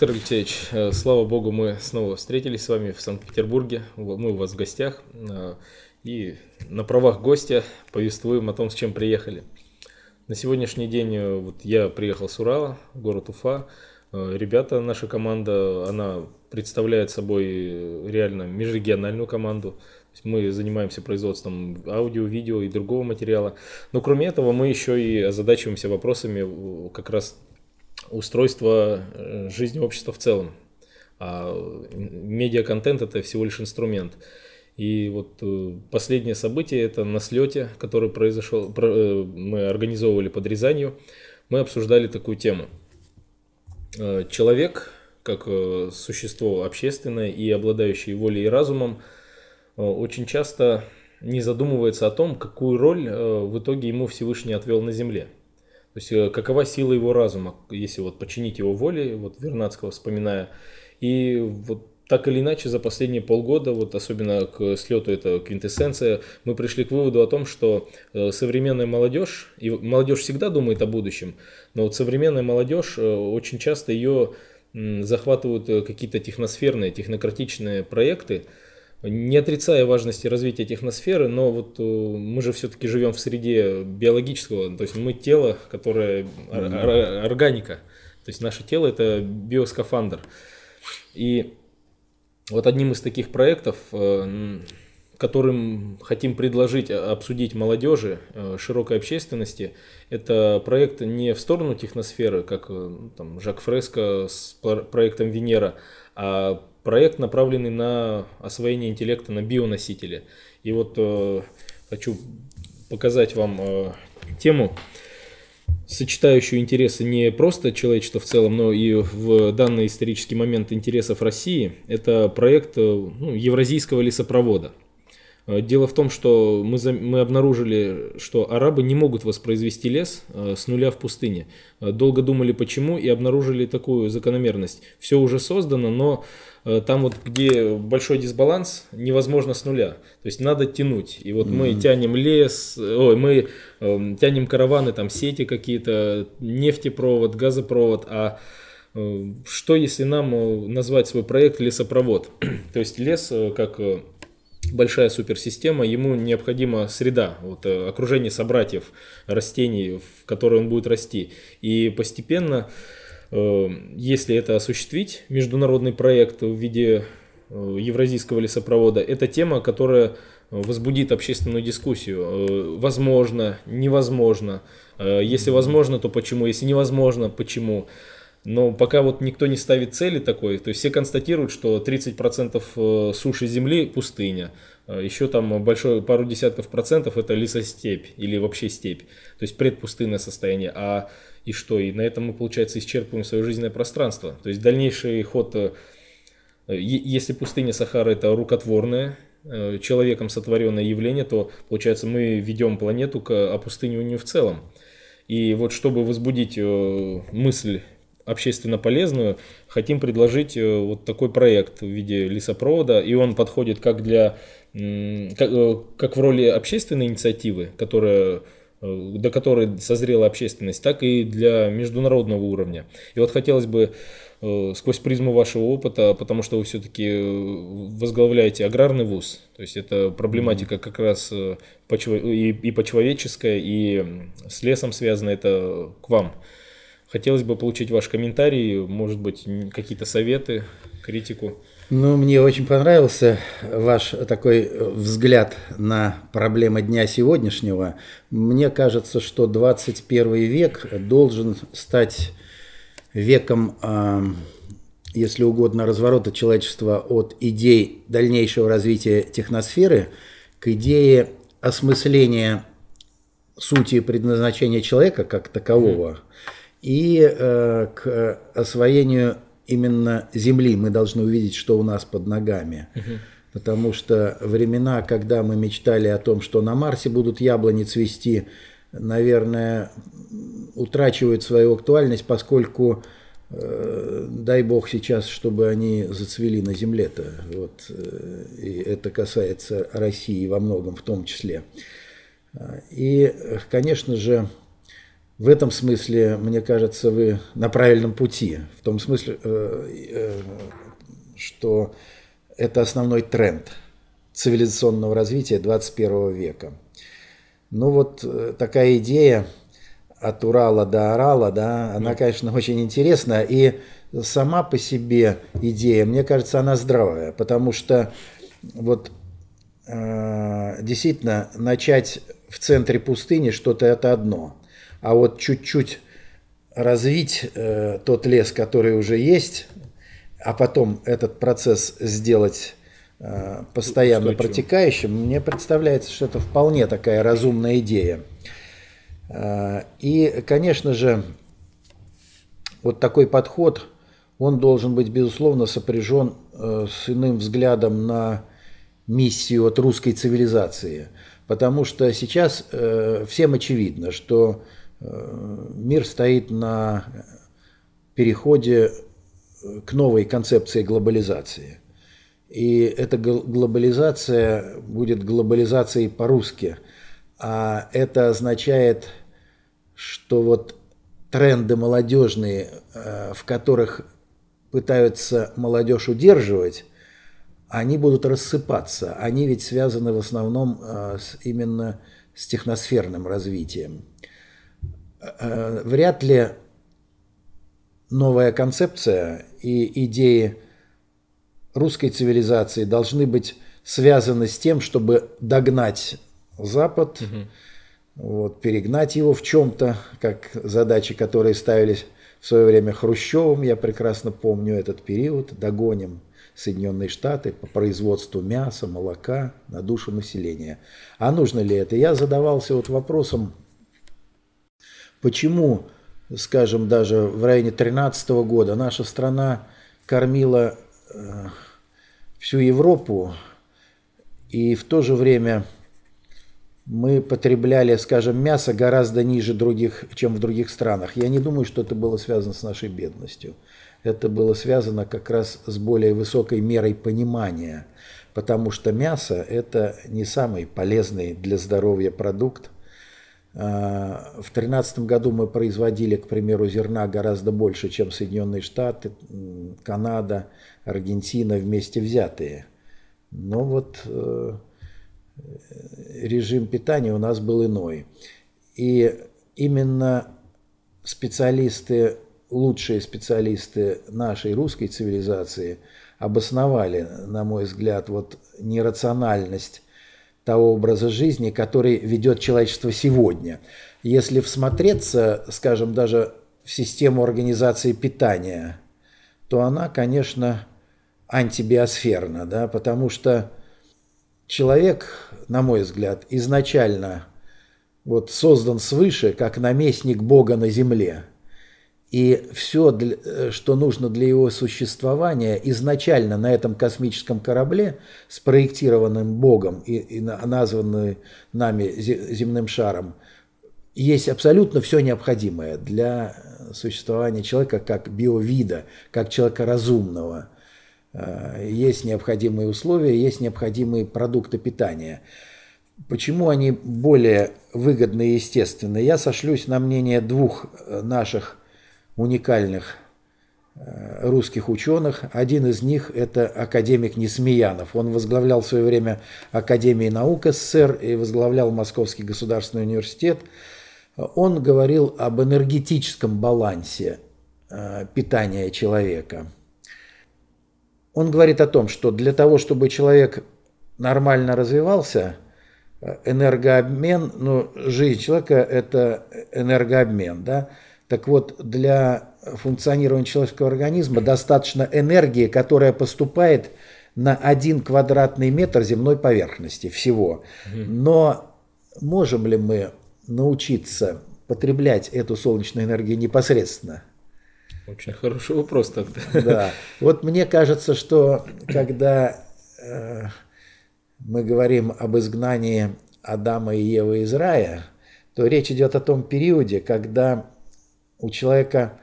Виктор Алексеевич, э, слава богу, мы снова встретились с вами в Санкт-Петербурге. Мы у вас в гостях э, и на правах гостя повествуем о том, с чем приехали. На сегодняшний день э, вот я приехал с Урала, город Уфа. Ребята, наша команда, она представляет собой реально межрегиональную команду. Мы занимаемся производством аудио, видео и другого материала. Но кроме этого мы еще и озадачиваемся вопросами как раз устройство э, жизни общества в целом. А медиа-контент это всего лишь инструмент. И вот э, последнее событие это на слете, который произошел, э, мы организовывали под Рязанью, мы обсуждали такую тему. Человек, как существо общественное и обладающее волей и разумом, очень часто не задумывается о том, какую роль в итоге ему Всевышний отвел на земле – то есть э, какова сила его разума, если вот подчинить его воле, вот Вернадского вспоминая. И вот так или иначе за последние полгода, вот особенно к слету это квинтэссенция, мы пришли к выводу о том, что э, современная молодежь, и молодежь всегда думает о будущем, но вот современная молодежь э, очень часто ее захватывают какие-то техносферные, технократичные проекты, не отрицая важности развития техносферы, но вот э, мы же все-таки живем в среде биологического, то есть мы тело, которое органика, то есть наше тело это биоскафандр. И вот одним из таких проектов, э, которым хотим предложить а, обсудить молодежи, э, широкой общественности, это проект не в сторону техносферы, как там, Жак Фреско с проектом Венера, а проект, направленный на освоение интеллекта на бионосителе. И вот э, хочу показать вам э, тему, сочетающую интересы не просто человечества в целом, но и в данный исторический момент интересов России. Это проект э, ну, Евразийского лесопровода. Э, дело в том, что мы, мы обнаружили, что арабы не могут воспроизвести лес э, с нуля в пустыне. Долго думали почему и обнаружили такую закономерность. Все уже создано, но Э, там вот где большой дисбаланс, невозможно с нуля. То есть надо тянуть. И вот mm-hmm. мы тянем лес, э, ой, мы э, тянем караваны, там сети какие-то, нефтепровод, газопровод, а э, что если нам э, назвать свой проект лесопровод? То есть лес как большая суперсистема, ему необходима среда, вот, окружение собратьев растений, в которой он будет расти. И постепенно э, Эм, если это осуществить, международный проект в виде э, евразийского лесопровода, это тема, которая э, возбудит общественную дискуссию. Э, возможно, невозможно. Если возможно, то почему? Если невозможно, почему? Но пока вот никто не ставит цели такой, то есть все констатируют, что 30% суши земли пустыня, а еще там большой, пару десятков процентов это лесостепь или вообще степь, то есть предпустынное состояние, а и что? И на этом мы, получается, исчерпываем свое жизненное пространство. То есть дальнейший ход, э, если пустыня Сахара это рукотворное, э, человеком сотворенное явление, то, получается, мы ведем планету к опустыниванию а в целом. И вот чтобы возбудить э, мысль общественно полезную, хотим предложить вот такой проект в виде лесопровода, и он подходит как для как, как в роли общественной инициативы, которая Э, до которой созрела общественность, так и для международного уровня. И вот хотелось бы э, сквозь призму вашего опыта, потому что вы все-таки э, возглавляете аграрный вуз, то есть это проблематика как раз и по-человеческая, и с лесом связана, это к вам. Хотелось бы получить ваш комментарий, может быть, какие-то советы, критику. Ну, мне очень понравился ваш такой взгляд на проблемы дня сегодняшнего. Мне кажется, что 21 век должен стать веком, а, если угодно, разворота человечества от идей дальнейшего развития техносферы к идее осмысления сути и предназначения человека как такового и э, к освоению именно земли мы должны увидеть, что у нас под ногами. Угу. Потому что времена, когда мы мечтали о том, что на Марсе будут яблони цвести, наверное, утрачивают свою актуальность, поскольку э, дай бог сейчас, чтобы они зацвели на земле-то. Вот. Э, и это касается России во многом в том числе. А, и, конечно же, в этом смысле, мне кажется, вы на правильном пути. В том смысле, э, э, что это основной тренд цивилизационного развития 21 века. Ну вот э, такая идея от Урала до Орала, да, она, ну. конечно, очень интересная И сама по себе идея, мне кажется, она здравая, потому что вот действительно начать в центре пустыни что-то это одно – а вот чуть-чуть развить э, тот лес, который уже есть, а потом этот процесс сделать э, постоянно Устойчиво. протекающим, мне представляется, что это вполне такая разумная идея. Э, и, конечно же, вот такой подход, он должен быть, безусловно, сопряжен э, с иным взглядом на миссию от русской цивилизации. Потому что сейчас э, всем очевидно, что э, Э, мир стоит на переходе э, к новой концепции глобализации. И эта глобализация будет глобализацией по-русски. А это означает, что вот тренды молодежные, э, в которых пытаются молодежь удерживать, они будут рассыпаться. Они ведь связаны в основном именно с техносферным развитием. Э, вряд ли новая концепция и идеи русской цивилизации должны быть связаны с тем, чтобы догнать Запад, угу. вот, перегнать его в чем-то, как задачи, которые ставились в свое время Хрущевым, я прекрасно помню этот период, догоним Соединенные Штаты по производству мяса, молока на душу населения. А нужно ли это? Я задавался вот вопросом, Почему, скажем, даже в районе 13 года наша страна кормила э, всю Европу, и в то же время мы потребляли, скажем, мясо гораздо ниже других, чем в других странах. Я не думаю, что это было связано с нашей бедностью. Это было связано как раз с более высокой мерой понимания, потому что мясо – это не самый полезный для здоровья продукт, Э, в 2013 году мы производили, к примеру, зерна гораздо больше, чем Соединенные Штаты, Канада, Аргентина вместе взятые. Но вот э, режим питания у нас был иной. И именно специалисты, лучшие специалисты нашей русской цивилизации обосновали, на мой взгляд, вот нерациональность того образа жизни, который ведет человечество сегодня. Если всмотреться, скажем, даже в систему организации питания, то она, конечно, антибиосферна, да, потому что человек, на мой взгляд, изначально вот создан свыше, как наместник Бога на земле – и все, э, что нужно для его существования, изначально на этом космическом корабле, спроектированным Богом и, и названным нами земным шаром, есть абсолютно все необходимое для существования человека как биовида, как человека разумного. Э, есть необходимые условия, есть необходимые продукты питания. Почему они более выгодны и естественны? Я сошлюсь на мнение двух э, наших уникальных э, русских ученых. Один из них – это академик Несмеянов. Он возглавлял в свое время Академию наук СССР и возглавлял Московский государственный университет. Он говорил об энергетическом балансе э, питания человека. Он говорит о том, что для того, чтобы человек нормально развивался, э, энергообмен, ну, жизнь человека – это энергообмен, да, так вот, для функционирования человеческого организма достаточно энергии, которая поступает на один квадратный метр земной поверхности всего. Но можем ли мы научиться потреблять эту солнечную энергию непосредственно? Очень хороший вопрос тогда. Да. Вот мне кажется, что когда э, мы говорим об изгнании Адама и Евы из рая, то речь идет о том периоде, когда у человека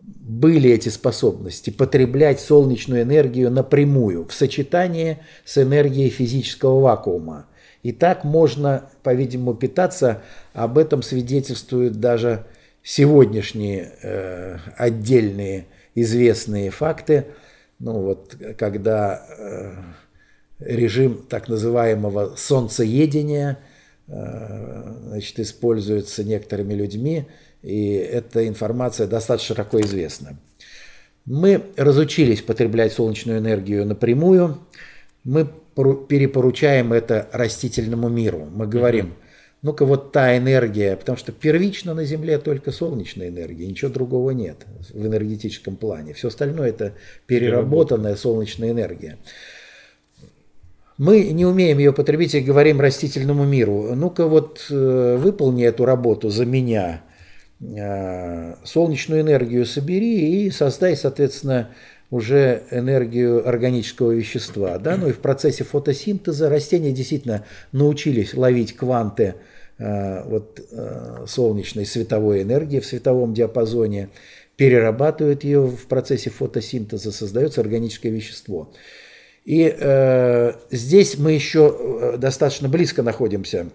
были эти способности потреблять солнечную энергию напрямую в сочетании с энергией физического вакуума. И так можно, по-видимому, питаться. Об этом свидетельствуют даже сегодняшние э, отдельные известные факты. Ну вот, когда э, режим так называемого солнцеедения э, значит, используется некоторыми людьми, и эта информация достаточно широко известна. Мы разучились потреблять солнечную энергию напрямую, мы перепоручаем это растительному миру. Мы говорим, ну-ка вот та энергия, потому что первично на Земле только солнечная энергия, ничего другого нет в энергетическом плане. Все остальное это переработанная солнечная энергия. Мы не умеем ее потребить и говорим растительному миру, ну-ка вот э, выполни эту работу за меня, Э, солнечную энергию собери и создай, соответственно, уже энергию органического вещества. Да? Ну и в процессе фотосинтеза растения действительно научились ловить кванты э, вот, э, солнечной световой энергии в световом диапазоне, перерабатывают ее в процессе фотосинтеза, создается органическое вещество. И э, здесь мы еще достаточно близко находимся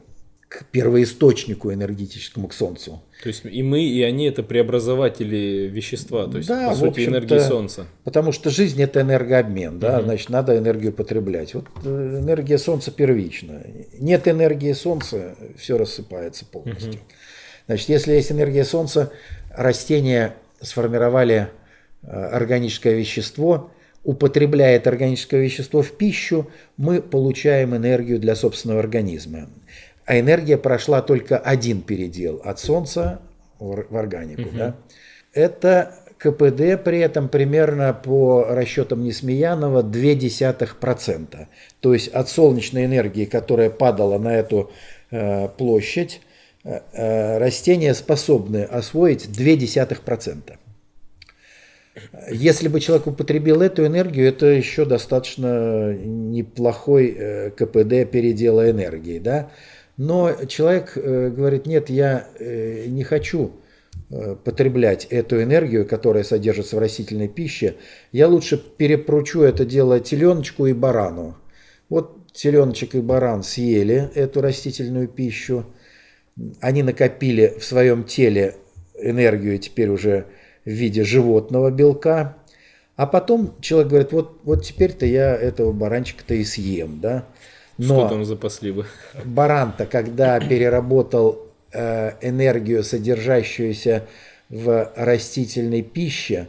к первоисточнику энергетическому, к Солнцу. То есть и мы, и они это преобразователи вещества, то есть да, по сути энергии Солнца. Потому что жизнь это энергообмен, да, угу. значит надо энергию потреблять. Вот э, энергия Солнца первична. Нет энергии Солнца, все рассыпается полностью. Угу. Значит, если есть энергия Солнца, растения сформировали э, органическое вещество, употребляет органическое вещество в пищу, мы получаем энергию для собственного организма а энергия прошла только один передел от Солнца в органику. Угу. Да? Это КПД при этом примерно по расчетам Несмеянова 0,2%. То есть от солнечной энергии, которая падала на эту э, площадь, э, э растения способны освоить 0,2%. Если бы человек употребил эту энергию, это еще достаточно неплохой э, КПД передела энергии. Да? Но человек э, говорит, нет, я э, не хочу э, потреблять эту энергию, которая содержится в растительной пище, я лучше перепручу это дело теленочку и барану. Вот теленочек и баран съели эту растительную пищу, они накопили в своем теле энергию теперь уже в виде животного белка, а потом человек говорит, вот, вот теперь-то я этого баранчика-то и съем, да, но Что там запасли бы? Баранта, когда переработал э, энергию, содержащуюся в растительной пище,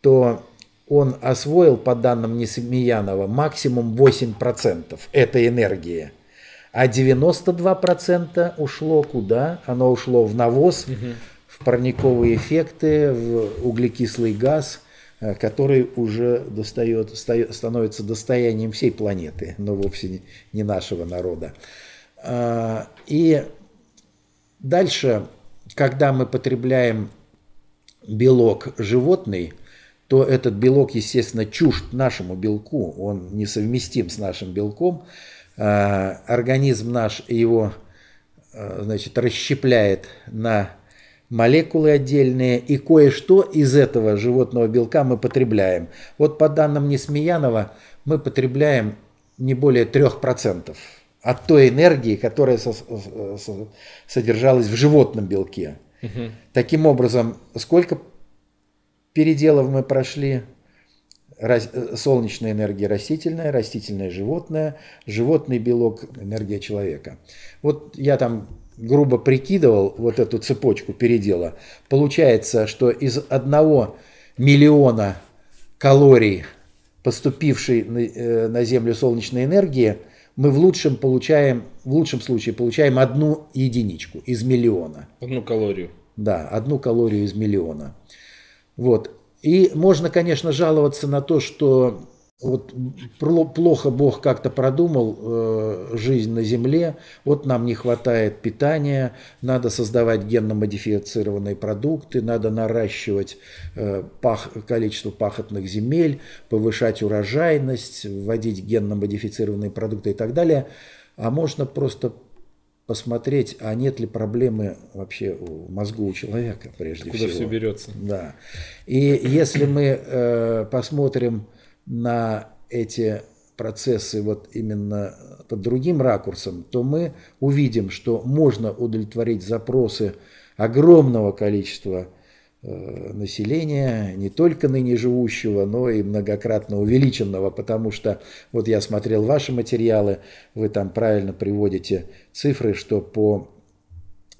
то он освоил, по данным Несмеянова, максимум 8% этой энергии. А 92% ушло куда? Оно ушло в навоз, угу. в парниковые эффекты, в углекислый газ – Э, который уже достает, становится достоянием всей планеты, но вовсе не нашего народа. А, и дальше, когда мы потребляем белок животный, то этот белок, естественно, чужд нашему белку, он несовместим с нашим белком. А, организм наш его э, значит, расщепляет на молекулы отдельные, и кое-что из этого животного белка мы потребляем. Вот по данным Несмеянова, мы потребляем не более 3% от той энергии, которая со со содержалась в животном белке. Угу. Таким образом, сколько переделов мы прошли? Рас... Э, солнечная энергия растительная, растительное животное, животный белок энергия человека. Вот я там грубо прикидывал вот эту цепочку передела, получается, что из одного миллиона калорий, поступившей э, на Землю солнечной энергии, мы в лучшем, получаем, в лучшем случае получаем одну единичку из миллиона. Одну калорию. Да, одну калорию из миллиона. Вот. И можно, конечно, жаловаться на то, что вот плохо Бог как-то продумал э, жизнь на Земле, вот нам не хватает питания, надо создавать генно-модифицированные продукты, надо наращивать э, пах, количество пахотных земель, повышать урожайность, вводить генно-модифицированные продукты и так далее. А можно просто посмотреть, а нет ли проблемы вообще в мозгу у человека прежде Куда всего. Куда все берется. Да. И если мы э, посмотрим на эти процессы вот именно под другим ракурсом, то мы увидим, что можно удовлетворить запросы огромного количества э, населения, не только ныне живущего, но и многократно увеличенного, потому что вот я смотрел ваши материалы, вы там правильно приводите цифры, что по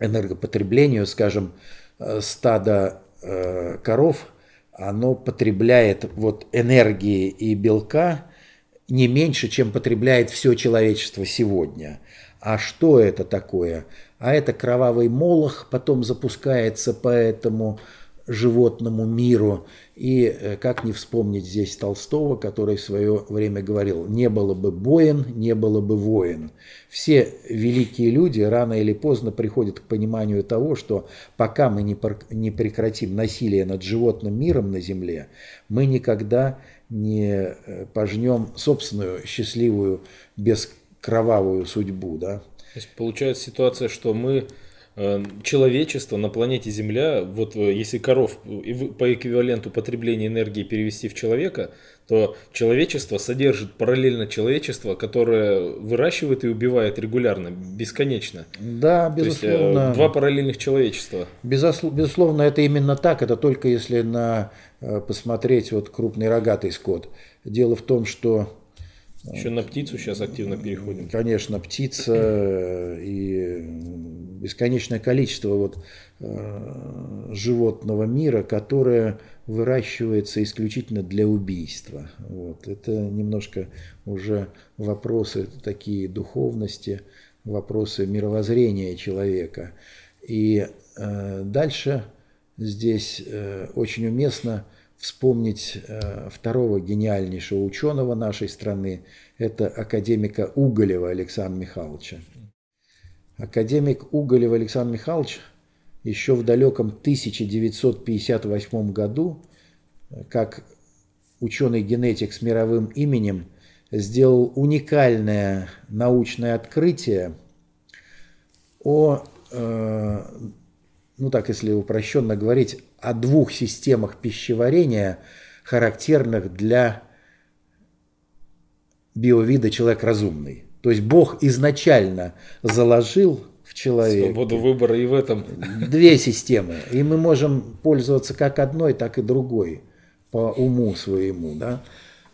энергопотреблению, скажем, э, стада э, коров – оно потребляет вот энергии и белка не меньше, чем потребляет все человечество сегодня. А что это такое? А это кровавый молох потом запускается, поэтому... этому животному миру. И э, как не вспомнить здесь Толстого, который в свое время говорил, не было бы боен, не было бы воин. Все великие люди рано или поздно приходят к пониманию того, что пока мы не, прекратим насилие над животным миром на Земле, мы никогда не э, пожнем собственную счастливую, бескровавую судьбу. Да? То есть получается ситуация, что мы Эм, человечество на планете Земля, вот э, если коров э, по эквиваленту потребления энергии перевести в человека, то человечество содержит параллельно человечество, которое выращивает и убивает регулярно, бесконечно. Да, безусловно. То есть, э, два параллельных человечества. Безусловно, это именно так. Это только если на посмотреть вот крупный рогатый скот. Дело в том, что еще на птицу сейчас активно переходим. Конечно, птица э, и бесконечное количество вот, э, животного мира, которое выращивается исключительно для убийства. Вот. Это немножко уже вопросы такие духовности, вопросы мировоззрения человека. И э, дальше здесь очень уместно вспомнить э, второго гениальнейшего ученого нашей страны, это академика Уголева Александра Михайловича. Академик Уголев Александр Михайлович еще в далеком 1958 году, э, как ученый-генетик с мировым именем, сделал уникальное научное открытие о, э, ну так если упрощенно говорить, о двух системах пищеварения, характерных для биовида человек разумный. То есть Бог изначально заложил в человеке. Свободу выбора и в этом. Две системы. И мы можем пользоваться как одной, так и другой по уму своему. Да?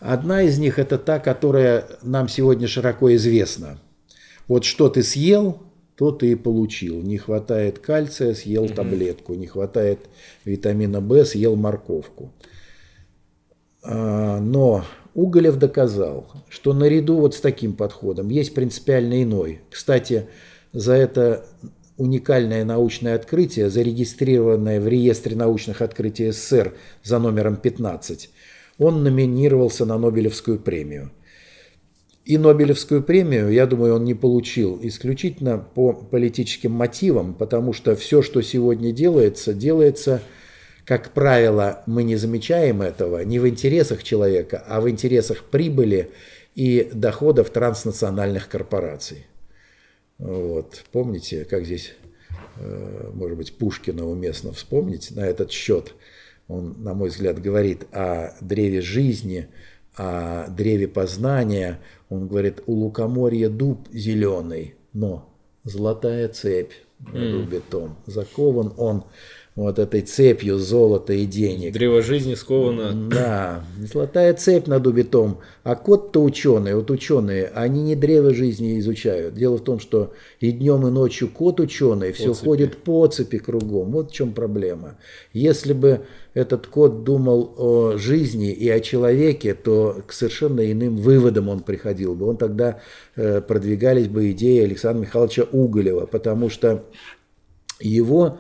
Одна из них это та, которая нам сегодня широко известна. Вот что ты съел, то ты и получил. Не хватает кальция, съел угу. таблетку. Не хватает витамина В, съел морковку. А, но Уголев доказал, что наряду вот с таким подходом есть принципиально иной. Кстати, за это уникальное научное открытие, зарегистрированное в реестре научных открытий СССР за номером 15, он номинировался на Нобелевскую премию – и Нобелевскую премию, я думаю, он не получил исключительно по политическим мотивам, потому что все, что сегодня делается, делается, как правило, мы не замечаем этого, не в интересах человека, а в интересах прибыли и доходов транснациональных корпораций. Вот. Помните, как здесь, э, может быть, Пушкина уместно вспомнить на этот счет. Он, на мой взгляд, говорит о древе жизни – о древе познания, он говорит, у лукоморья дуб зеленый, но золотая цепь рубит он, закован он вот этой цепью золота и денег. Древо жизни сковано. Да, золотая цепь над убитом. А кот-то ученый. вот ученые, они не древо жизни изучают. Дело в том, что и днем, и ночью кот ученый, все цепи. ходит по цепи кругом. Вот в чем проблема. Если бы этот кот думал о жизни и о человеке, то к совершенно иным выводам он приходил бы. Он тогда э, продвигались бы идеи Александра Михайловича Уголева, потому что его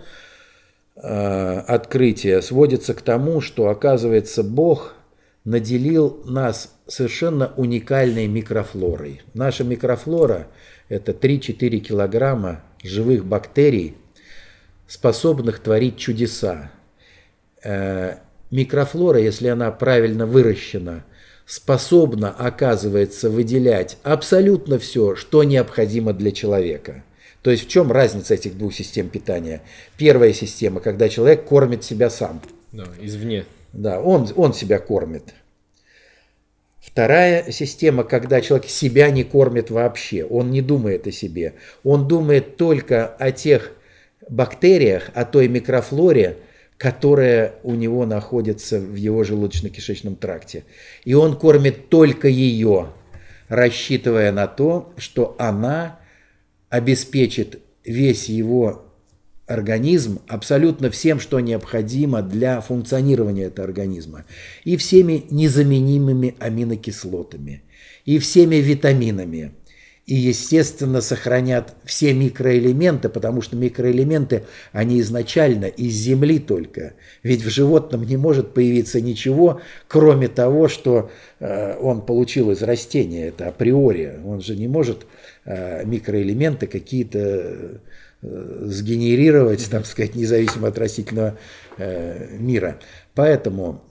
Э, открытие сводится к тому, что, оказывается, Бог наделил нас совершенно уникальной микрофлорой. Наша микрофлора – это 3-4 килограмма живых бактерий, способных творить чудеса. Э, микрофлора, если она правильно выращена, способна, оказывается, выделять абсолютно все, что необходимо для человека – то есть в чем разница этих двух систем питания? Первая система, когда человек кормит себя сам. Да, извне. Да, он, он себя кормит. Вторая система, когда человек себя не кормит вообще, он не думает о себе. Он думает только о тех бактериях, о той микрофлоре, которая у него находится в его желудочно-кишечном тракте. И он кормит только ее, рассчитывая на то, что она обеспечит весь его организм абсолютно всем, что необходимо для функционирования этого организма, и всеми незаменимыми аминокислотами, и всеми витаминами – и, естественно, сохранят все микроэлементы, потому что микроэлементы, они изначально из земли только. Ведь в животном не может появиться ничего, кроме того, что э, он получил из растения, это априори. Он же не может э, микроэлементы какие-то э, сгенерировать, там сказать, независимо от растительного э, мира. Поэтому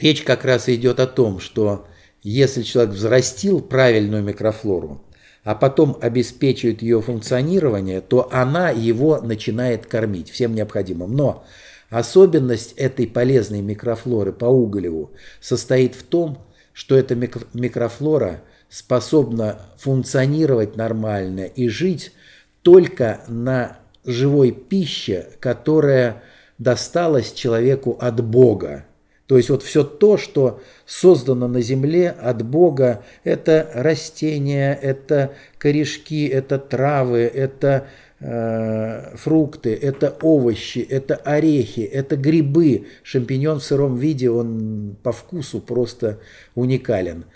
речь как раз идет о том, что если человек взрастил правильную микрофлору, а потом обеспечивает ее функционирование, то она его начинает кормить всем необходимым. Но особенность этой полезной микрофлоры по уголеву состоит в том, что эта микрофлора способна функционировать нормально и жить только на живой пище, которая досталась человеку от Бога. То есть вот все то, что создано на земле от Бога, это растения, это корешки, это травы, это э, фрукты, это овощи, это орехи, это грибы. Шампиньон в сыром виде, он по вкусу просто уникален.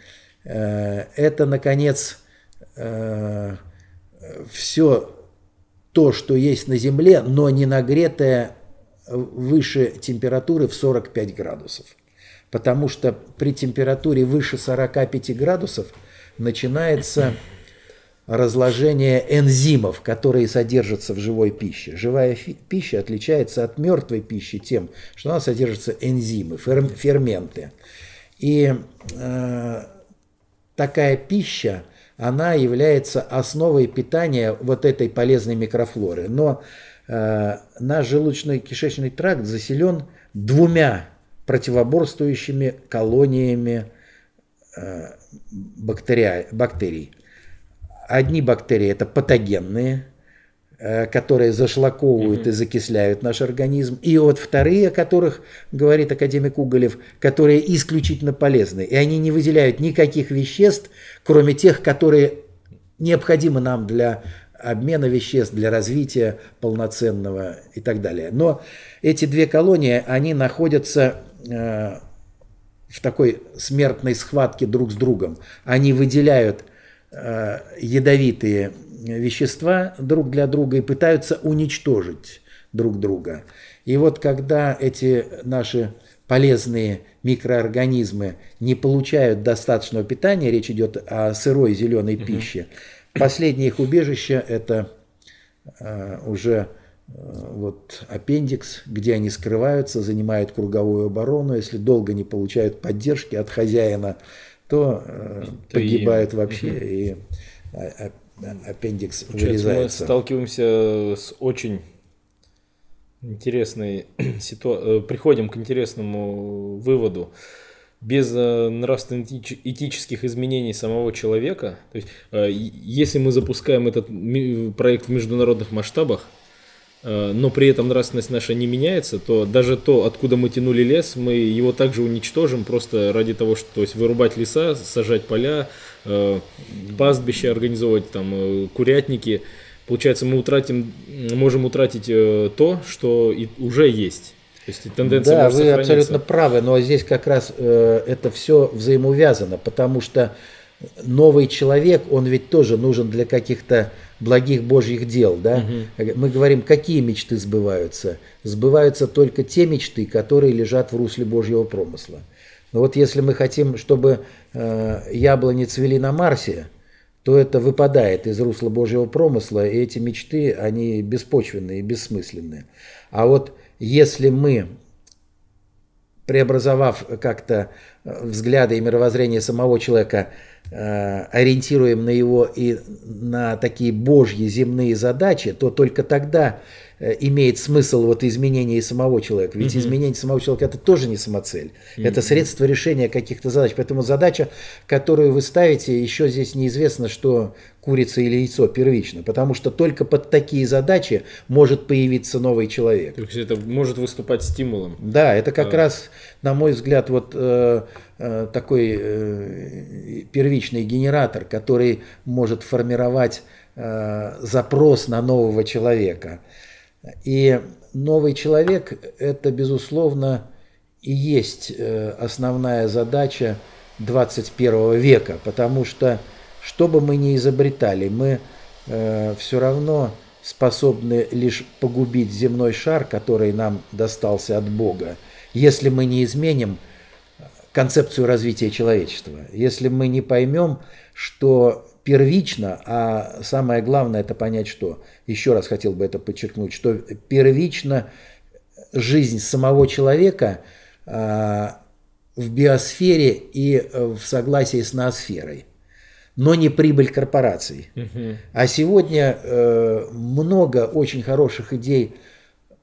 Э, это, наконец, э, все то, что есть на земле, но не нагретое выше температуры в 45 градусов. Потому что при температуре выше 45 градусов начинается разложение энзимов, которые содержатся в живой пище. Живая пища отличается от мертвой пищи тем, что она содержится энзимы, ферменты. И э, такая пища, она является основой питания вот этой полезной микрофлоры. Но Э, наш желудочно-кишечный тракт заселен двумя противоборствующими колониями э, бактерий. Одни бактерии это патогенные, э, которые зашлаковывают mm-hmm. и закисляют наш организм. И вот вторые, о которых говорит академик Уголев, которые исключительно полезны. И они не выделяют никаких веществ, кроме тех, которые необходимы нам для обмена веществ, для развития полноценного и так далее. Но эти две колонии, они находятся э, в такой смертной схватке друг с другом. Они выделяют э, ядовитые вещества друг для друга и пытаются уничтожить друг друга. И вот когда эти наши полезные микроорганизмы не получают достаточного питания, речь идет о сырой зеленой угу. пище, Последнее их убежище – это э, уже э, вот аппендикс, где они скрываются, занимают круговую оборону. Если долго не получают поддержки от хозяина, то, э, погибают и... вообще, угу. и а, а, аппендикс Получается, вырезается. Мы сталкиваемся с очень интересной ситуацией, э, приходим к интересному выводу без э, нравственно-этических изменений самого человека, то есть, э, если мы запускаем этот проект в международных масштабах, э, но при этом нравственность наша не меняется, то даже то, откуда мы тянули лес, мы его также уничтожим просто ради того, что то есть вырубать леса, сажать поля, пастбища организовывать, там, курятники. Получается, мы утратим, можем утратить то, что и уже есть есть тенденция Да, вы абсолютно правы, но здесь как раз э, это все взаимоувязано, потому что новый человек, он ведь тоже нужен для каких-то благих божьих дел. Да? Угу. Мы говорим, какие мечты сбываются? Сбываются только те мечты, которые лежат в русле божьего промысла. Но вот если мы хотим, чтобы э, яблони цвели на Марсе, то это выпадает из русла Божьего промысла, и эти мечты, они беспочвенные бессмысленные. А вот если мы преобразовав как-то э, взгляды и мировоззрение самого человека, э, ориентируем на его и на такие божьи земные задачи, то только тогда Э, имеет смысл вот изменение самого человека. Ведь mm-hmm. изменение самого человека это тоже не самоцель. Mm-hmm. Это средство решения каких-то задач. Поэтому задача, которую вы ставите, еще здесь неизвестно, что курица или яйцо первично, потому что только под такие задачи может появиться новый человек. То есть это может выступать стимулом. Да, это как а. раз, на мой взгляд, вот э, э, такой э, первичный генератор, который может формировать э, запрос на нового человека. И новый человек – это, безусловно, и есть э, основная задача 21 века, потому что, что бы мы ни изобретали, мы э, все равно способны лишь погубить земной шар, который нам достался от Бога, если мы не изменим концепцию развития человечества, если мы не поймем, что первично, а самое главное это понять, что, еще раз хотел бы это подчеркнуть, что первично жизнь самого человека а, в биосфере и э, в согласии с ноосферой, но не прибыль корпораций. А сегодня э, много очень хороших идей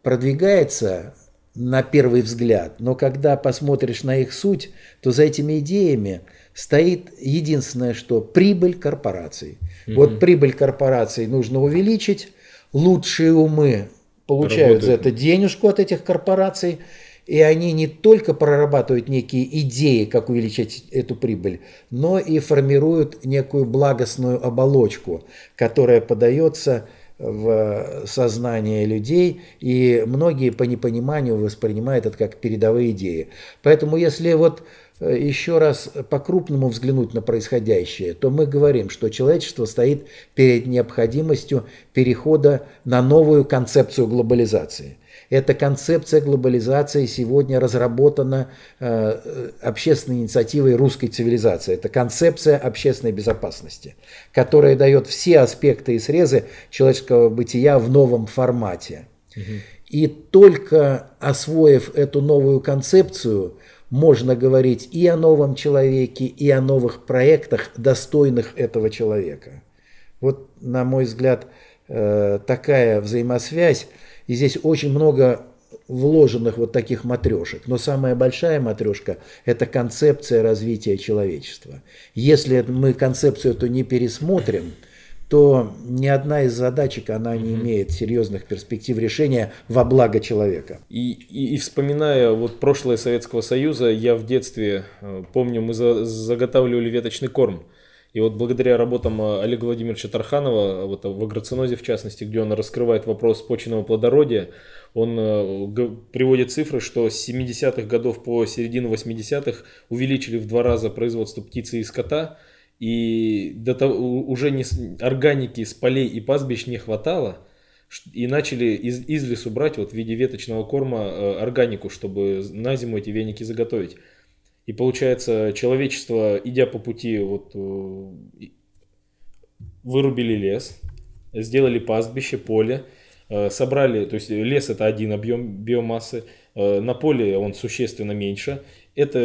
продвигается на первый взгляд, но когда посмотришь на их суть, то за этими идеями – стоит единственное, что прибыль корпораций. Угу. Вот прибыль корпораций нужно увеличить, лучшие умы получают Работают. за это денежку от этих корпораций, и они не только прорабатывают некие идеи, как увеличить эту прибыль, но и формируют некую благостную оболочку, которая подается в сознание людей, и многие по непониманию воспринимают это как передовые идеи. Поэтому если вот э, еще раз по-крупному взглянуть на происходящее, то мы говорим, что человечество стоит перед необходимостью перехода на новую концепцию глобализации – эта концепция глобализации сегодня разработана э, общественной инициативой русской цивилизации. Это концепция общественной безопасности, которая дает все аспекты и срезы человеческого бытия в новом формате. Угу. И только освоив эту новую концепцию, можно говорить и о новом человеке, и о новых проектах, достойных этого человека. Вот, на мой взгляд, э, такая взаимосвязь и здесь очень много вложенных вот таких матрешек. Но самая большая матрешка – это концепция развития человечества. Если мы концепцию эту не пересмотрим, то ни одна из задачек, она не имеет серьезных перспектив решения во благо человека. И, и, и вспоминая вот прошлое Советского Союза, я в детстве, э, помню, мы за, заготавливали веточный корм – и вот благодаря работам э, Олега Владимировича Тарханова, э, вот э, в агроцинозе в частности, где он раскрывает вопрос почвенного плодородия, он приводит цифры, что с 70-х годов по середину 80-х увеличили в два раза производство птицы и скота, и до того, уже не, органики с полей и пастбищ не хватало, и начали из, из лесу брать вот в виде веточного корма органику, чтобы на зиму эти веники заготовить. И получается, человечество, идя по пути, вот э, вырубили лес, сделали пастбище, поле, э, собрали, то есть лес это один объем биомассы, э, на поле он существенно меньше. Это,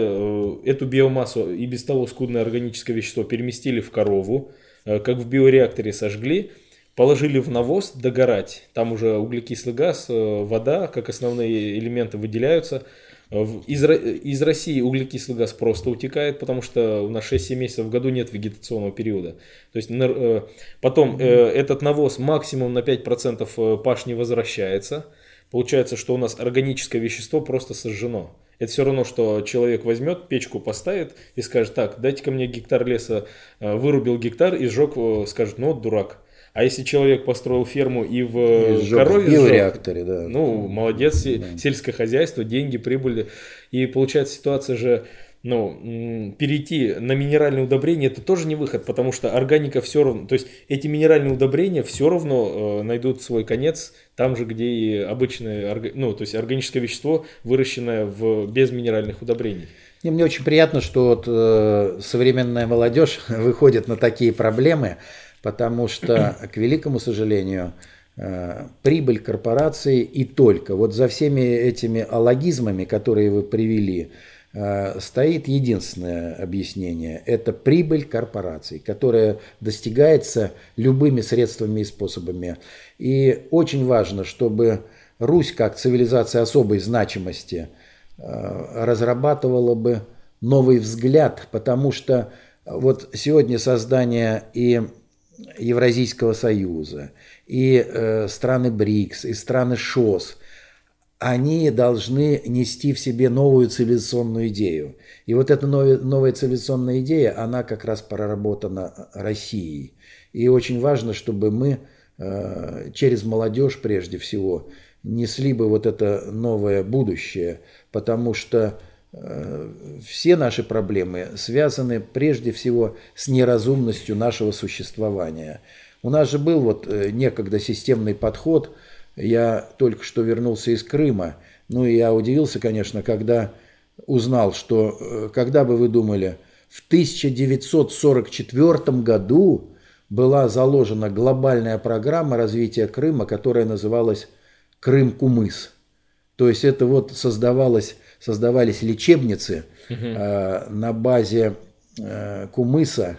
эту биомассу и без того скудное органическое вещество переместили в корову, как в биореакторе сожгли, положили в навоз догорать. Там уже углекислый газ, вода как основные элементы выделяются – Э, из, из России углекислый газ просто утекает, потому что у нас 6-7 месяцев в году нет вегетационного периода. То есть э, потом э, этот навоз максимум на 5% паш не возвращается. Получается, что у нас органическое вещество просто сожжено. Это все равно, что человек возьмет, печку поставит и скажет, так, дайте-ка мне гектар леса, вырубил гектар и сжег, скажет, ну вот дурак, а если человек построил ферму и в э, и сжег, корове биореакторе, да. Ну, молодец, да. сельское хозяйство, деньги, прибыли И получается ситуация же, ну, перейти на минеральные удобрения, это тоже не выход, потому что органика все равно, то есть эти минеральные удобрения все равно э, найдут свой конец там же, где и обычное, ну, то есть органическое вещество, выращенное в, без минеральных удобрений. И мне очень приятно, что вот, э, современная молодежь выходит на такие проблемы, потому что, к великому сожалению, э, прибыль корпорации и только. Вот за всеми этими алогизмами, которые вы привели, э, стоит единственное объяснение. Это прибыль корпораций, которая достигается любыми средствами и способами. И очень важно, чтобы Русь как цивилизация особой значимости э, разрабатывала бы новый взгляд, потому что вот сегодня создание и Евразийского союза, и э, страны БРИКС, и страны ШОС, они должны нести в себе новую цивилизационную идею. И вот эта новая, новая цивилизационная идея, она как раз проработана э, Россией. И очень важно, чтобы мы э, через молодежь прежде всего несли бы вот это новое будущее, потому что все наши проблемы связаны прежде всего с неразумностью нашего существования. У нас же был вот э, некогда системный подход. Я только что вернулся из Крыма. Ну и я удивился, конечно, когда узнал, что э, когда бы вы думали, в 1944 году была заложена глобальная программа развития Крыма, которая называлась «Крым-Кумыс». То есть это вот создавалось создавались лечебницы угу. э, на базе э, кумыса,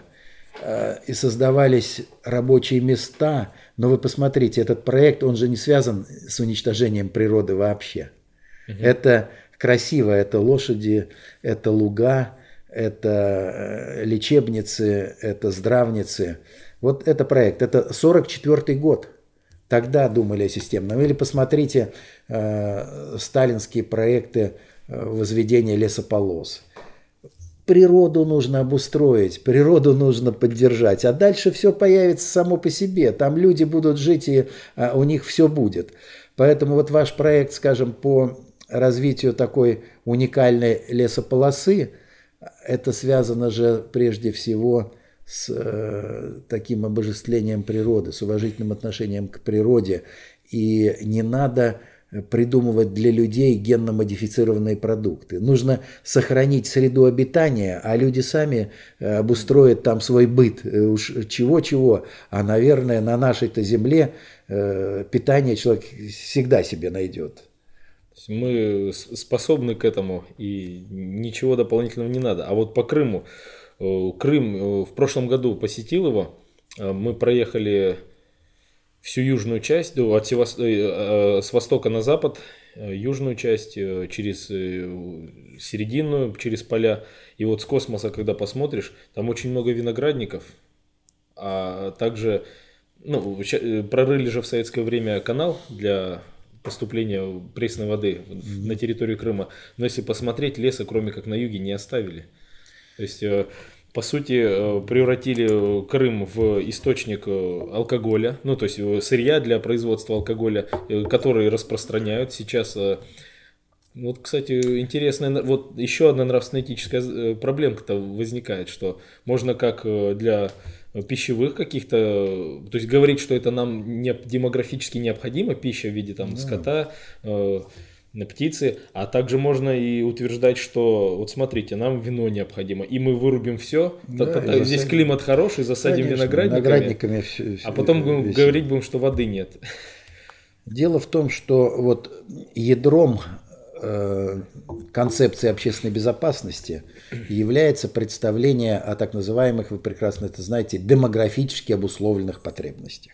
э, и создавались рабочие места. Но вы посмотрите, этот проект, он же не связан с уничтожением природы вообще. Угу. Это красиво, это лошади, это луга, это э, лечебницы, это здравницы. Вот это проект, это 44 год. Тогда думали о системном. Или посмотрите э, сталинские проекты возведения лесополос. Природу нужно обустроить, природу нужно поддержать, а дальше все появится само по себе. Там люди будут жить, и а, у них все будет. Поэтому вот ваш проект, скажем, по развитию такой уникальной лесополосы, это связано же прежде всего с э, таким обожествлением природы, с уважительным отношением к природе. И не надо придумывать для людей генно-модифицированные продукты. Нужно сохранить среду обитания, а люди сами э, обустроят там свой быт. Э, уж чего-чего. А, наверное, на нашей-то земле э, питание человек всегда себе найдет. Мы способны к этому, и ничего дополнительного не надо. А вот по Крыму. Крым в прошлом году посетил его. Мы проехали всю южную часть, ну, от Севаст... Э, э, с востока на запад, э, южную часть, через серединную, через поля. И вот с космоса, когда посмотришь, там очень много виноградников, а также ну, прорыли же в советское время канал для поступления пресной воды на территорию Крыма. Но если посмотреть, леса, кроме как на юге, не оставили. То есть по сути, э, превратили э, Крым в источник э, алкоголя, ну, то есть сырья для производства алкоголя, который распространяют сейчас. Вот, кстати, интересная, вот еще одна нравственно-этическая проблемка-то возникает, что можно как для пищевых каких-то, то есть говорить, что это нам не, демографически необходимо, пища в виде там да. скота, на птицы, а также можно и утверждать, что вот смотрите, нам вино необходимо, и мы вырубим все, да, так, так, здесь климат хороший, засадим Конечно, виноградниками, виноградниками все, а потом будем говорить будем, что воды нет. Дело в том, что вот ядром э, концепции общественной безопасности является представление о так называемых, вы прекрасно это знаете, демографически обусловленных потребностях.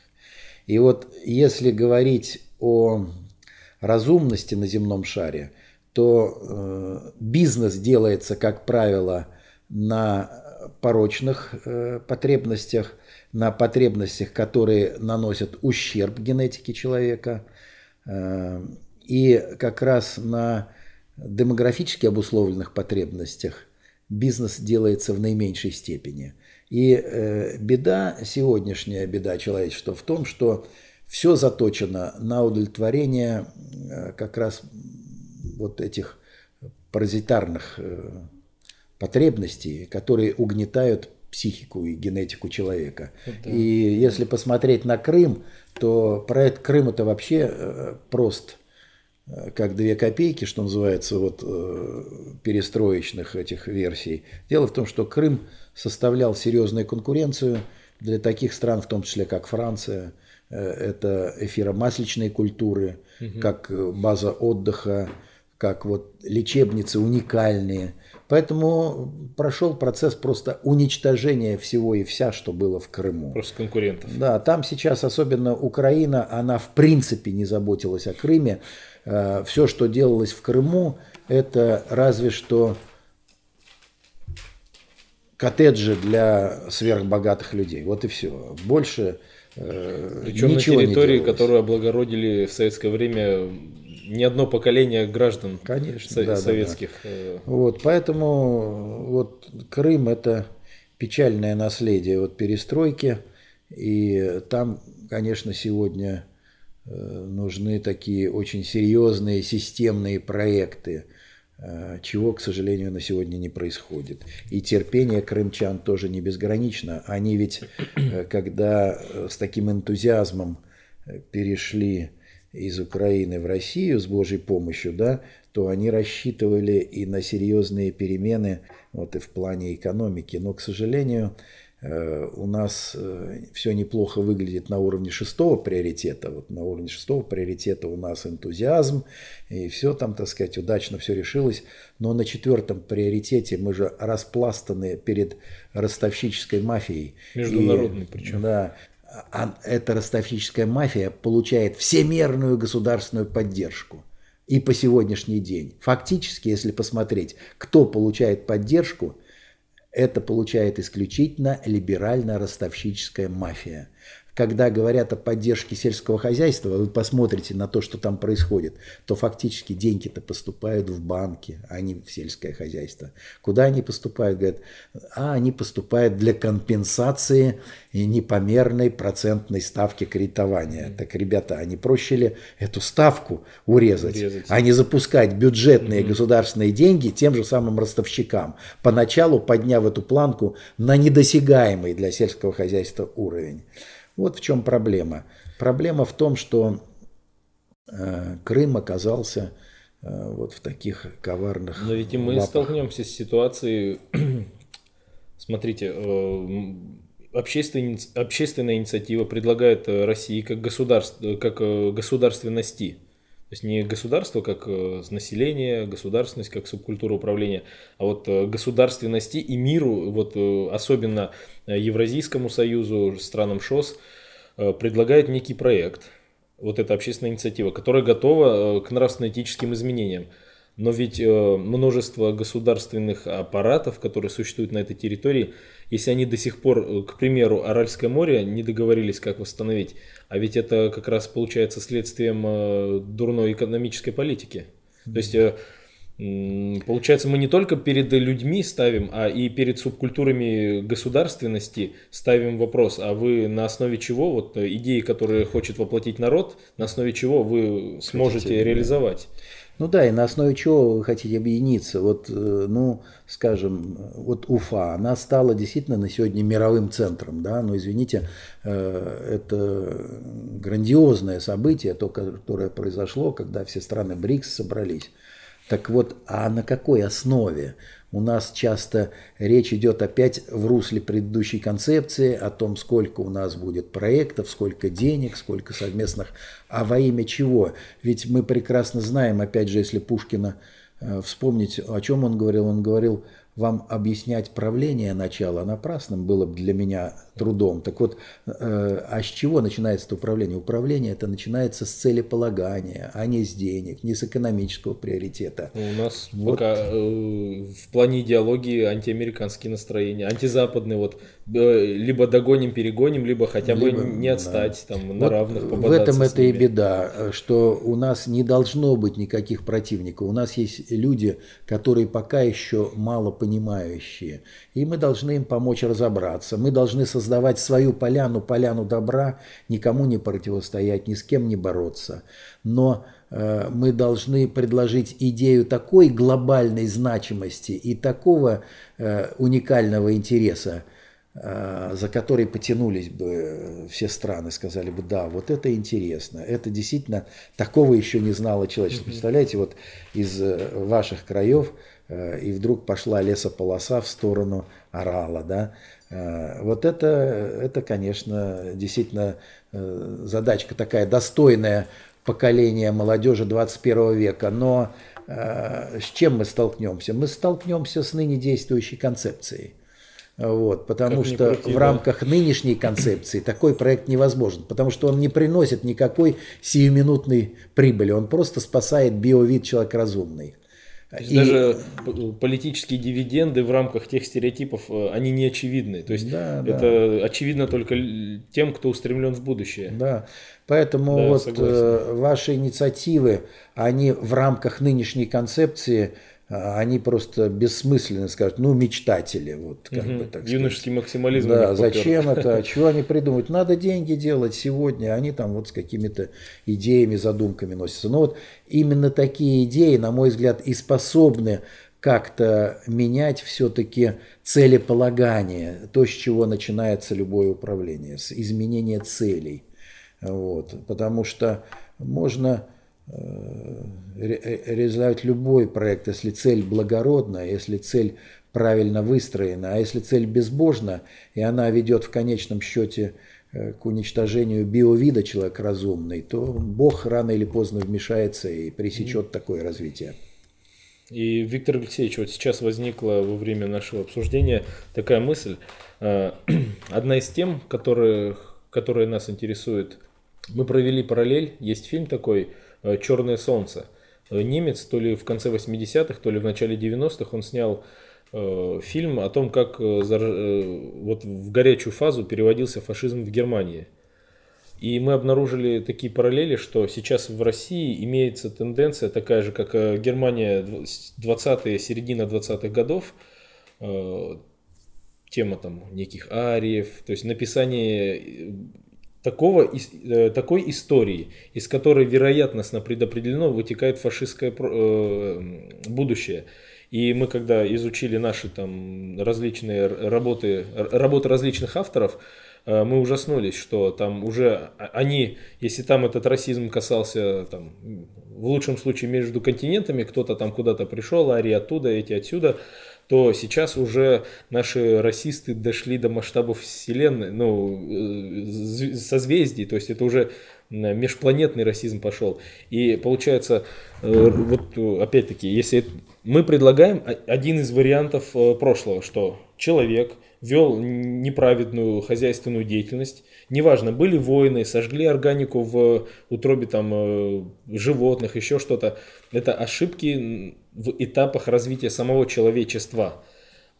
И вот если говорить о разумности на земном шаре, то э, бизнес делается, как правило, на порочных э, потребностях, на потребностях, которые наносят ущерб генетике человека, э, и как раз на демографически обусловленных потребностях бизнес делается в наименьшей степени. И э, беда, сегодняшняя беда человечества в том, что все заточено на удовлетворение э, как раз вот этих паразитарных э, потребностей, которые угнетают психику и генетику человека. Да. И если посмотреть на Крым, то проект Крым это вообще э, прост как две копейки, что называется, вот перестроечных этих версий. Дело в том, что Крым составлял серьезную конкуренцию для таких стран, в том числе как Франция, Э, это эфиромасличные культуры, угу. как э, база отдыха, как вот лечебницы уникальные. Поэтому прошел процесс просто уничтожения всего и вся, что было в Крыму. Просто конкурентов. Да, там сейчас особенно Украина, она в принципе не заботилась о Крыме. Э, все, что делалось в Крыму, это разве что коттеджи для сверхбогатых людей. Вот и все. Больше причем э, на территории, которую облагородили в советское время не одно поколение граждан Конечно, со- да, советских. Да, да. Э, вот, поэтому вот Крым это печальное наследие вот перестройки, и там, конечно, сегодня э, нужны такие очень серьезные системные проекты Э, чего, к сожалению, на сегодня не происходит. И терпение крымчан тоже не безгранично. Они ведь, э, когда э, с таким энтузиазмом перешли из Украины в Россию с Божьей помощью, да, то они рассчитывали и на серьезные перемены вот, и в плане экономики. Но, к сожалению, Э, у нас э, все неплохо выглядит на уровне шестого приоритета. Вот на уровне шестого приоритета у нас энтузиазм, и все там, так сказать, удачно все решилось. Но на четвертом приоритете мы же распластаны перед ростовщической мафией. Международной и, причем. Да, а, а эта ростовщическая мафия получает всемерную государственную поддержку. И по сегодняшний день. Фактически, если посмотреть, кто получает поддержку, это получает исключительно либерально-ростовщическая мафия когда говорят о поддержке сельского хозяйства, вы посмотрите на то, что там происходит, то фактически деньги-то поступают в банки, а не в сельское хозяйство. Куда они поступают? Говорят, а они поступают для компенсации непомерной процентной ставки кредитования. Так, ребята, они проще ли эту ставку урезать, урезать. а не запускать бюджетные mm -hmm. государственные деньги тем же самым ростовщикам, поначалу подняв эту планку на недосягаемый для сельского хозяйства уровень. Вот в чем проблема. Проблема в том, что э, Крым оказался э, вот в таких коварных. Но ведь и мы лапах. столкнемся с ситуацией. Смотрите, э, общественная, общественная инициатива предлагает э, России как, государств, э, как э, государственности то есть не государство как э, население, государственность как субкультура управления, а вот э, государственности и миру, вот э, особенно Евразийскому союзу, странам ШОС, предлагает некий проект, вот эта общественная инициатива, которая готова к нравственно-этическим изменениям. Но ведь множество государственных аппаратов, которые существуют на этой территории, если они до сих пор, э, к примеру, Аральское море не договорились, как восстановить, а ведь это как раз получается следствием э, дурной экономической политики. То есть э, Получается, мы не только перед людьми ставим, а и перед субкультурами государственности ставим вопрос, а вы на основе чего, вот идеи, которые хочет воплотить народ, на основе чего вы сможете Хотите, реализовать? Ну да, и на основе чего вы хотите объединиться? Вот, э, ну, скажем, вот Уфа, она стала действительно на сегодня мировым центром, да, но, ну, извините, э, это грандиозное событие, то, которое произошло, когда все страны БРИКС собрались. Так вот, а на какой основе? У нас часто речь идет опять в русле предыдущей концепции о том, сколько у нас будет проектов, сколько денег, сколько совместных, а во имя чего. Ведь мы прекрасно знаем, опять же, если Пушкина э, вспомнить, о чем он говорил. Он говорил вам объяснять правление начала напрасным было бы для меня трудом. Так вот, э, а с чего начинается это управление? Управление это начинается с целеполагания, а не с денег, не с экономического приоритета. У нас вот. пока э, в плане идеологии антиамериканские настроения, антизападные. Вот либо догоним, перегоним, либо хотя бы не отстать да. там на вот равных В этом это и беда, что у нас не должно быть никаких противников. У нас есть люди, которые пока еще мало понимающие, и мы должны им помочь разобраться. Мы должны создавать свою поляну, поляну добра, никому не противостоять, ни с кем не бороться. Но э, мы должны предложить идею такой глобальной значимости и такого э, уникального интереса, Э, за который потянулись бы э, все страны, сказали бы, да, вот это интересно, это действительно, такого еще не знало человечество. Представляете, вот из э, ваших краев и вдруг пошла лесополоса в сторону Орала, да, вот это, это, конечно, действительно задачка такая достойная поколения молодежи 21 века, но с чем мы столкнемся? Мы столкнемся с ныне действующей концепцией – вот, потому как что в рамках нынешней концепции такой проект невозможен, потому что он не приносит никакой сиюминутной прибыли, он просто спасает биовид человек разумный. И... Даже политические дивиденды в рамках тех стереотипов, э, они не очевидны. То есть да, это да. очевидно только тем, кто устремлен в будущее. Да, поэтому да, вот э, согласен. ваши инициативы, они в рамках нынешней концепции – а они просто бессмысленно скажут, ну, мечтатели, вот как угу. бы так Юношеский сказать. максимализм. Да, зачем это, чего они придумают? Надо деньги делать сегодня, они там вот с какими-то идеями, задумками носятся. Но ну, вот именно такие идеи, на мой взгляд, и способны как-то менять все-таки целеполагание, то, с чего начинается любое управление, с изменения целей. Вот. Потому что можно Э, э, реализовать любой проект, если цель благородна, если цель правильно выстроена, а если цель безбожна, и она ведет в конечном счете э, к уничтожению биовида человек разумный, то Бог рано или поздно вмешается и пресечет такое развитие. И, Виктор Алексеевич, вот сейчас возникла во время нашего обсуждения такая мысль. Одна из тем, которые, которые нас интересует, мы провели параллель, есть фильм такой Э, «Черное солнце». Э, немец то ли в конце 80-х, то ли в начале 90-х он снял э, фильм о том, как вот в горячую фазу переводился фашизм в Германии. И мы обнаружили такие параллели, что сейчас в России имеется тенденция такая же, как Германия 20-е, середина 20-х годов, тема там неких ариев, то есть написание такого, э, такой истории, из которой вероятностно предопределено вытекает фашистское э, будущее. И мы когда изучили наши там различные работы, работы различных авторов, э, мы ужаснулись, что там уже они, если там этот расизм касался, там, в лучшем случае между континентами, кто-то там куда-то пришел, ари оттуда, эти отсюда, то сейчас уже наши расисты дошли до масштабов Вселенной, ну, э, созвездий, то есть это уже межпланетный расизм пошел. И получается, э, вот опять-таки, если мы предлагаем один из вариантов э, прошлого, что человек вел неправедную хозяйственную деятельность, неважно, были войны, сожгли органику в утробе там животных, еще что-то, это ошибки в этапах развития самого человечества.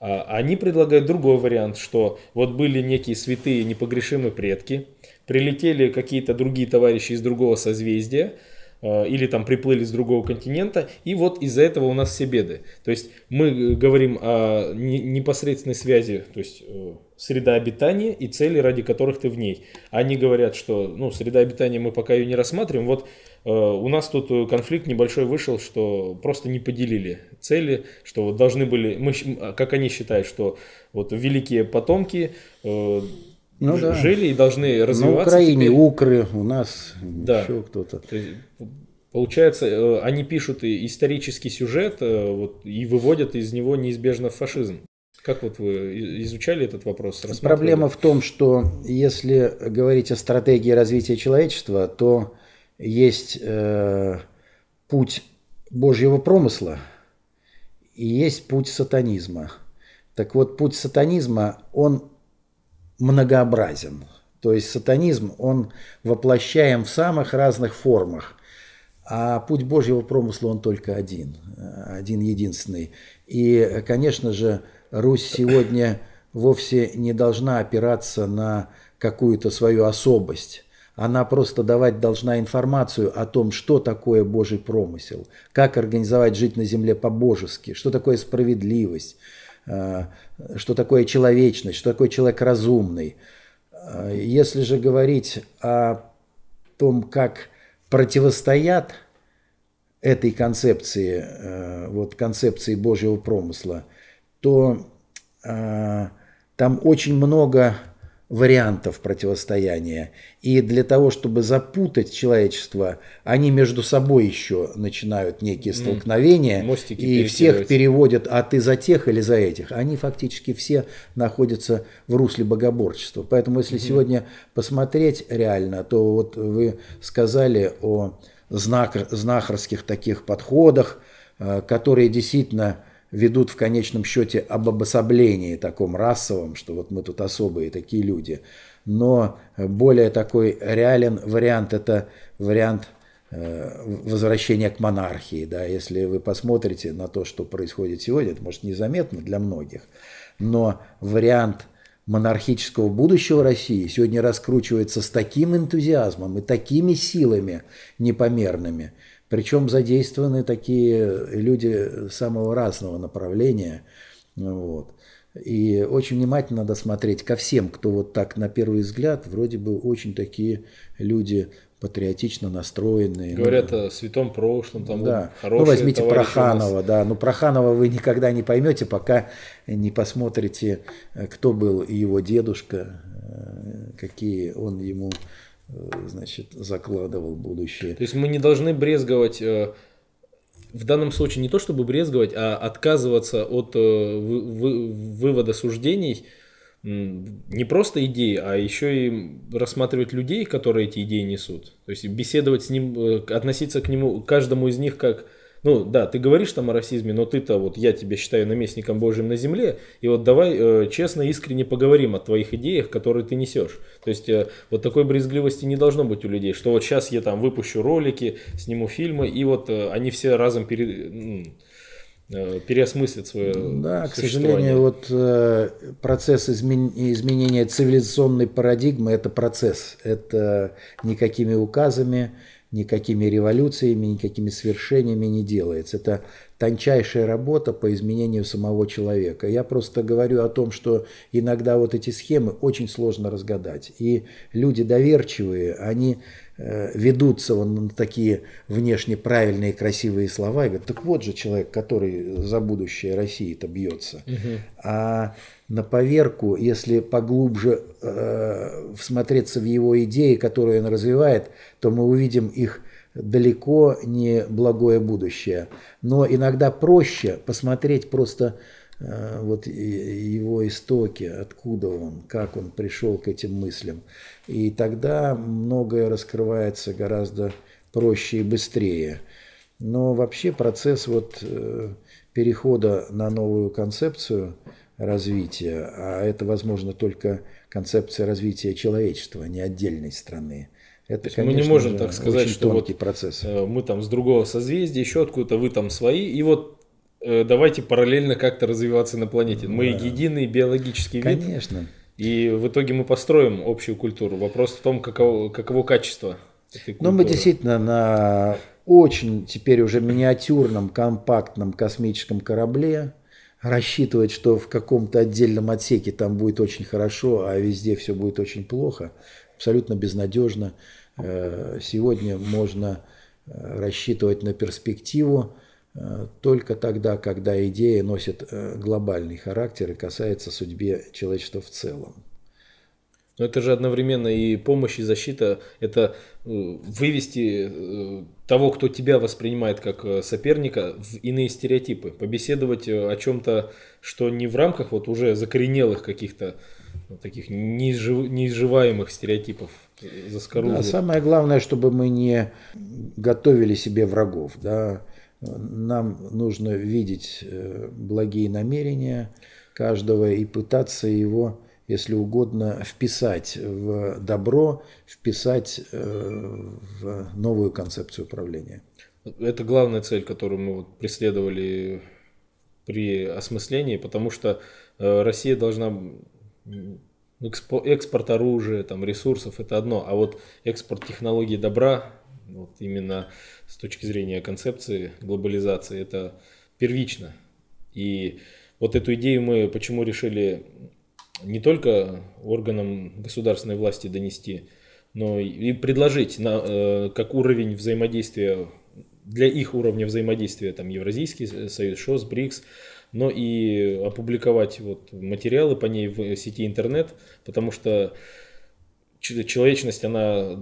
А, они предлагают другой вариант, что вот были некие святые непогрешимые предки, прилетели какие-то другие товарищи из другого созвездия, а, или там приплыли с другого континента, и вот из-за этого у нас все беды. То есть мы э, говорим о непосредственной связи, то есть э, среда обитания и цели, ради которых ты в ней. Они говорят, что ну, среда обитания мы пока ее не рассматриваем, вот Э, у нас тут э, конфликт небольшой вышел, что просто не поделили цели, что вот должны были, мы, как они считают, что вот великие потомки э, ну, да. жили и должны развиваться. На Украине теперь. укры, у нас да. еще кто-то. Получается, они пишут исторический сюжет вот, и выводят из него неизбежно фашизм. Как вот вы изучали этот вопрос? Проблема в том, что если говорить о стратегии развития человечества, то есть э, путь Божьего промысла и есть путь сатанизма. Так вот, путь сатанизма, он многообразен. То есть сатанизм, он воплощаем в самых разных формах. А путь Божьего промысла, он только один, один единственный. И, конечно же, Русь сегодня вовсе не должна опираться на какую-то свою особость она просто давать должна информацию о том, что такое Божий промысел, как организовать жить на земле по-божески, что такое справедливость, э, что такое человечность, что такое человек разумный. Э, если же говорить о том, как противостоят этой концепции, э, вот концепции Божьего промысла, то там очень много вариантов противостояния. И для того, чтобы запутать человечество, они между собой еще начинают некие столкновения. Мостики и всех переводят, а ты за тех или за этих. Они фактически все находятся в русле богоборчества. Поэтому если угу. сегодня посмотреть реально, то вот вы сказали о знахарских таких подходах, э, которые действительно ведут в конечном счете об обособлении таком расовом, что вот мы тут особые такие люди. Но более такой реален вариант – это вариант э, возвращения к монархии. Да? Если вы посмотрите на то, что происходит сегодня, это может незаметно для многих, но вариант монархического будущего России сегодня раскручивается с таким энтузиазмом и такими силами непомерными, причем задействованы такие люди самого разного направления. Вот. И очень внимательно надо смотреть ко всем, кто вот так на первый взгляд, вроде бы очень такие люди патриотично настроенные. Говорят ну, о святом прошлом, там да. Ну, возьмите Проханова, да. Но ну, Проханова вы никогда не поймете, пока не посмотрите, кто был его дедушка, э, какие он ему Э, значит, закладывал будущее. То есть мы не должны брезговать, э, в данном случае не то чтобы брезговать, а отказываться от э, вывода суждений, не просто идеи, а еще и рассматривать людей, которые эти идеи несут. То есть беседовать с ним, относиться к нему, к каждому из них как ну да, ты говоришь там о расизме, но ты-то вот, я тебя считаю наместником Божьим на земле, и вот давай э, честно, искренне поговорим о твоих идеях, которые ты несешь. То есть э, вот такой брезгливости не должно быть у людей, что вот сейчас я там выпущу ролики, сниму фильмы, и вот э, они все разом пере... Э, переосмыслить свое Да, к сожалению, вот э, процесс измен... изменения цивилизационной парадигмы – это процесс, это никакими указами, никакими революциями, никакими свершениями не делается. Это тончайшая работа по изменению самого человека. Я просто говорю о том, что иногда вот эти схемы очень сложно разгадать. И люди доверчивые, они Э, ведутся он на такие внешне правильные красивые слова и говорят, так вот же человек, который за будущее России-то бьется. Угу. А на поверку, если поглубже э, всмотреться в его идеи, которые он развивает, то мы увидим их далеко не благое будущее. Но иногда проще посмотреть просто Э, вот его истоки, откуда он, как он пришел к этим мыслям. И тогда многое раскрывается гораздо проще и быстрее. Но вообще процесс вот э, перехода на новую концепцию развития, а это возможно только концепция развития человечества, не отдельной страны, это, конечно, мы не можем так сказать, что вот процесс. Э, мы там с другого созвездия, еще откуда-то вы там свои, и вот Э, давайте параллельно как-то развиваться на планете. Мы да. единый биологический вид. Конечно. И в итоге мы построим общую культуру. Вопрос в том, каково, каково качество. Но ну, мы действительно на очень теперь уже миниатюрном, компактном космическом корабле рассчитывать, что в каком-то отдельном отсеке там будет очень хорошо, а везде все будет очень плохо, абсолютно безнадежно. Э, сегодня можно э, рассчитывать на перспективу только тогда, когда идея носит э, глобальный характер и касается судьбе человечества в целом. Но это же одновременно и помощь, и защита. Это э, вывести э, того, кто тебя воспринимает как соперника, в иные стереотипы. Побеседовать о чем-то, что не в рамках вот уже закоренелых каких-то ну, таких неизжив... неизживаемых стереотипов Да, самое главное, чтобы мы не готовили себе врагов, да, нам нужно видеть э, благие намерения каждого и пытаться его, если угодно, вписать в добро, вписать э, в новую концепцию управления. Это главная цель, которую мы преследовали при осмыслении, потому что э, Россия должна экспорт оружия, там, ресурсов это одно, а вот экспорт технологий добра, вот именно с точки зрения концепции глобализации, это первично. И вот эту идею мы почему решили не только органам государственной власти донести, но и предложить на, э, как уровень взаимодействия для их уровня взаимодействия там Евразийский союз, ШОС, БРИКС, но и опубликовать вот материалы по ней в сети интернет, потому что человечность, она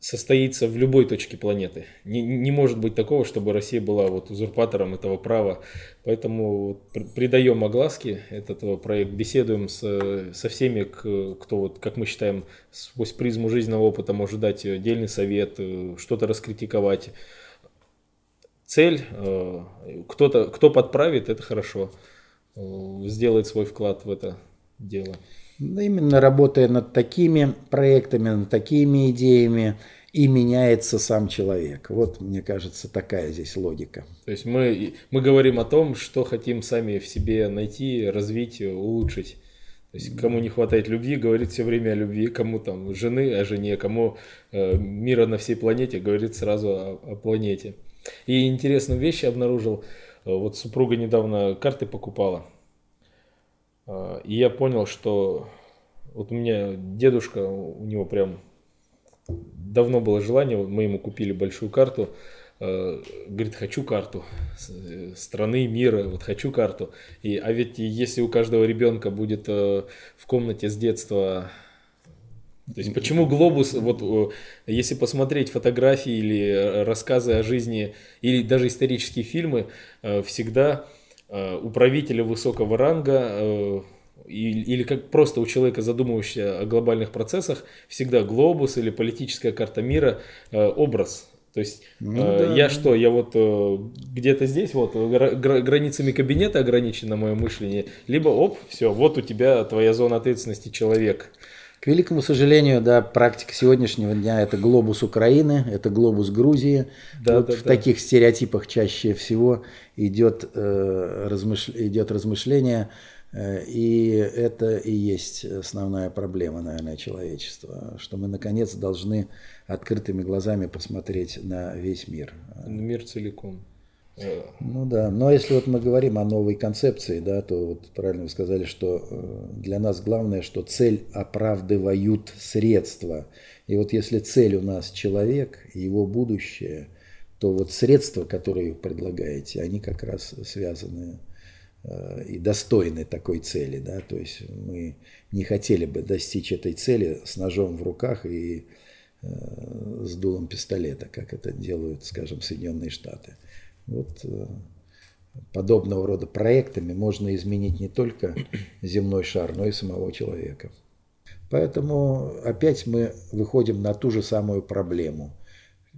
состоится в любой точке планеты. Не, не может быть такого, чтобы Россия была вот узурпатором этого права. Поэтому вот придаем огласки этого проекта, беседуем с, со всеми, кто, вот, как мы считаем, сквозь призму жизненного опыта может дать отдельный совет, э, что-то раскритиковать. Цель, э, кто-то, кто подправит, это хорошо, э, сделает свой вклад в это дело. Именно работая над такими проектами, над такими идеями, и меняется сам человек. Вот, мне кажется, такая здесь логика. То есть мы, мы говорим о том, что хотим сами в себе найти, развить, улучшить. То есть кому не хватает любви, говорит все время о любви, кому там жены о жене, кому э, мира на всей планете, говорит сразу о, о планете. И интересную вещь я обнаружил. Э, вот супруга недавно карты покупала. А, и я понял, что вот у меня дедушка, у него прям давно было желание, мы ему купили большую карту, а, говорит, хочу карту э, страны, мира, вот хочу карту. И, а ведь если у каждого ребенка будет э, в комнате с детства то есть почему глобус, вот э, если посмотреть фотографии или рассказы о жизни, или даже исторические фильмы, всегда Э, управителя высокого ранга э, или как просто у человека, задумывающегося о глобальных процессах, всегда глобус или политическая карта мира э, образ. То есть ну, да. я что, я вот где-то здесь вот границами кабинета ограничено мое мышление, либо оп, все, вот у тебя твоя зона ответственности человек. К великому сожалению, да, практика сегодняшнего дня – это глобус Украины, это глобус Грузии. Да, вот да, в да. таких стереотипах чаще всего идет, э, размыш... идет размышление, э, и это и есть основная проблема, наверное, человечества, что мы, наконец, должны открытыми глазами посмотреть на весь мир. Мир целиком. Ну да, но если вот мы говорим о новой концепции, да, то вот правильно вы сказали, что э, для нас главное, что цель оправдывают средства. И вот если цель у нас человек, его будущее, то вот средства, которые вы предлагаете, они как раз связаны э, и достойны такой цели, да, то есть мы не хотели бы достичь этой цели с ножом в руках и э, с дулом пистолета, как это делают, скажем, Соединенные Штаты. Вот э, подобного рода проектами можно изменить не только земной шар, но и самого человека. Поэтому опять мы выходим на ту же самую проблему.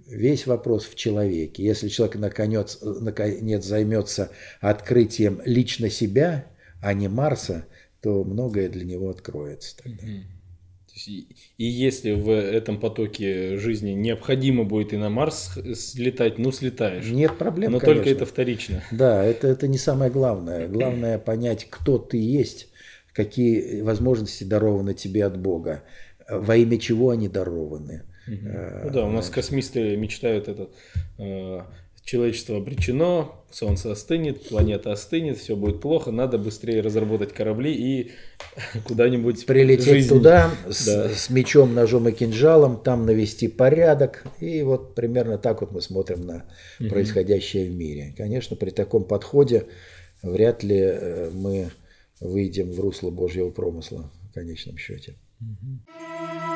Весь вопрос в человеке. Если человек наконец, наконец займется открытием лично себя, а не Марса, то многое для него откроется тогда есть, и, и если в этом потоке жизни необходимо будет и на Марс слетать, ну слетаешь. Нет проблем. Но конечно. только это вторично. Да, это, это не самое главное. Главное понять, кто ты есть, какие возможности дарованы тебе от Бога, во имя чего они дарованы. Угу. Ну да, у нас э, космисты мечтают этот э, человечество обречено, солнце остынет, планета остынет, все будет плохо, надо быстрее разработать корабли и куда-нибудь прилететь жизнь. туда с, да. с мечом, ножом и кинжалом, там навести порядок. И вот примерно так вот мы смотрим на происходящее угу. в мире. Конечно, при таком подходе вряд ли э, мы выйдем в русло Божьего промысла в конечном счете. Угу.